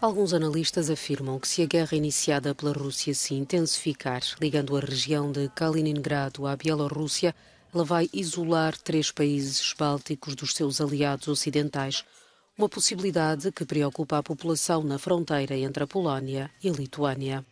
Alguns analistas afirmam que se a guerra iniciada pela Rússia se intensificar, ligando a região de Kaliningrado à Bielorrússia, ela vai isolar três países bálticos dos seus aliados ocidentais, uma possibilidade que preocupa a população na fronteira entre a Polónia e a Lituânia.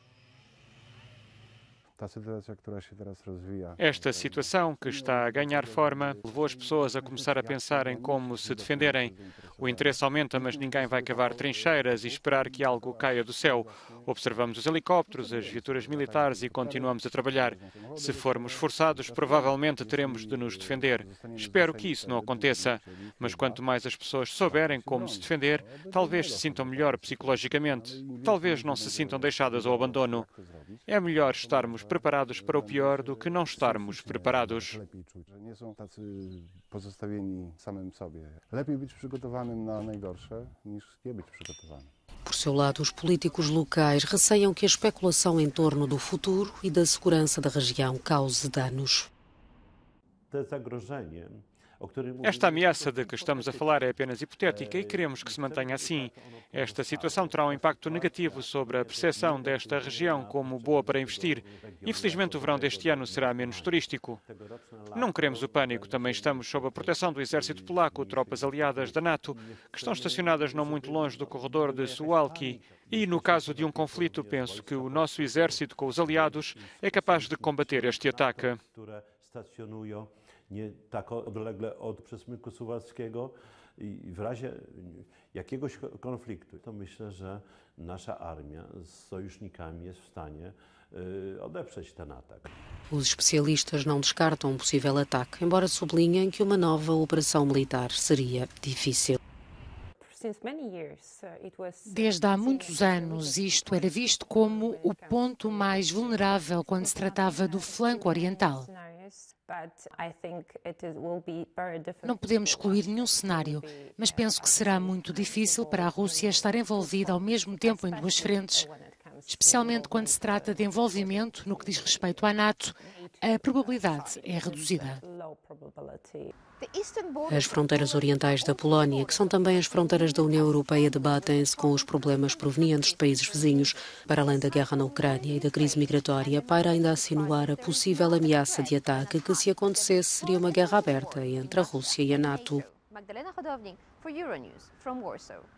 Esta situação, que está a ganhar forma, levou as pessoas a começar a pensar em como se defenderem. O interesse aumenta, mas ninguém vai cavar trincheiras e esperar que algo caia do céu. Observamos os helicópteros, as viaturas militares e continuamos a trabalhar. Se formos forçados, provavelmente teremos de nos defender. Espero que isso não aconteça. Mas quanto mais as pessoas souberem como se defender, talvez se sintam melhor psicologicamente. Talvez não se sintam deixadas ao abandono. É melhor estarmos preparados para o pior do que não estarmos preparados. Por seu lado, os políticos locais receiam que a especulação em torno do futuro e da segurança da região cause danos. Esta ameaça de que estamos a falar é apenas hipotética e queremos que se mantenha assim. Esta situação terá um impacto negativo sobre a percepção desta região como boa para investir. Infelizmente, o verão deste ano será menos turístico. Não queremos o pânico, também estamos sob a proteção do exército polaco, tropas aliadas da NATO, que estão estacionadas não muito longe do corredor de Suwalki. E no caso de um conflito, penso que o nosso exército com os aliados é capaz de combater este ataque nie tak odlegle od przesmyku suwalskiego i w razie jakiegoś konfliktu, to myślę, że nasza armia z sojusznikami jest w stanie odeprzeć ten atak. Os especialistas não descartam um possível ataque, embora sublinhem que uma nova operação militar seria difícil. Uh, Desde há muitos anos, isto era visto como o ponto mais vulnerável quando se tratava do flanco oriental. Não podemos excluir nenhum cenário, mas uh, penso que será muito difícil para a Rússia estar envolvida ao mesmo tempo em duas frentes, especialmente quando se trata de envolvimento no que diz respeito à NATO, a probabilidade é reduzida. As fronteiras orientais da Polónia, que são também as fronteiras da União Europeia, debatem-se com os problemas provenientes de países vizinhos. Para além da guerra na Ucrânia e da crise migratória, para ainda assinuar a possível ameaça de ataque que, se acontecesse, seria uma guerra aberta entre a Rússia e a NATO. Magdalena Rodownik, for Euronews, from Warsaw.